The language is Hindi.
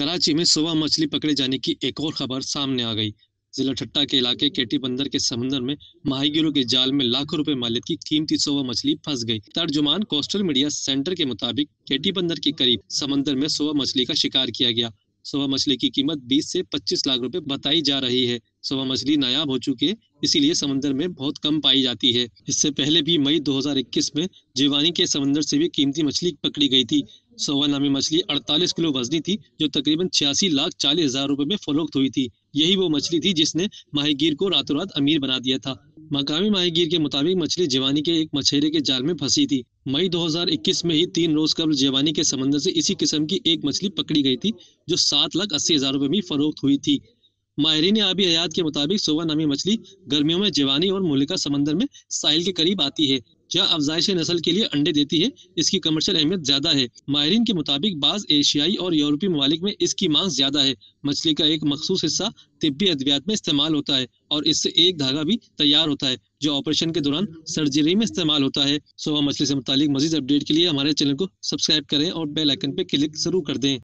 कराची में सुबह मछली पकड़े जाने की एक और खबर सामने आ गई जिला ठट्टा के इलाके केटी बंदर के समुद्र में माहीगिरों के जाल में लाखों रुपए मालियत की कीमती सोवा मछली फंस गई तर्जुमान कोस्टल मीडिया सेंटर के मुताबिक केटी बंदर के करीब समंदर में सोवा मछली का शिकार किया गया सोवा मछली की कीमत 20 से 25 लाख रुपए बताई जा रही है सोवा मछली नायाब हो चुकी है इसीलिए समंदर में बहुत कम पाई जाती है इससे पहले भी मई 2021 में जीवानी के समंदर से भी कीमती मछली पकड़ी गई थी सोवा नामी मछली 48 किलो वजनी थी जो तकरीबन छियासी लाख चालीस हजार रूपए में फरोख्त हुई थी यही वो मछली थी जिसने माहिगीर को रातों रात अमीर बना दिया था मकामी माहिगीर के मुताबिक मछली जीवानी के एक मछेरे के जाल में फंसी थी मई 2021 में ही तीन रोज कबल जीवानी के समंदर से इसी किस्म की एक मछली पकड़ी गई थी जो सात लाख अस्सी हजार रूपए में फरोख्त हुई थी माहरीन आबी हयात के मुताबिक सोवा नामी मछली गर्मियों में जवानी और मूलिका समंदर में साहिल के करीब आती है जहाँ अफजाइश नस्ल के लिए अंडे देती है इसकी कमर्शियल अहमियत ज्यादा है माहरीन के मुताबिक बाज एशियाई और यूरोपीय ममालिक में इसकी मांग ज्यादा है मछली का एक मखसूस हिस्सा तिब्बी अद्वियात में इस्तेमाल होता है और इससे एक धागा भी तैयार होता है जो ऑपरेशन के दौरान सर्जरी में इस्तेमाल होता है सोवा मछली से मुतालिक मजीद अपडेट के लिए हमारे चैनल को सब्सक्राइब करें और बेल आइकन पर क्लिक जरूर कर दें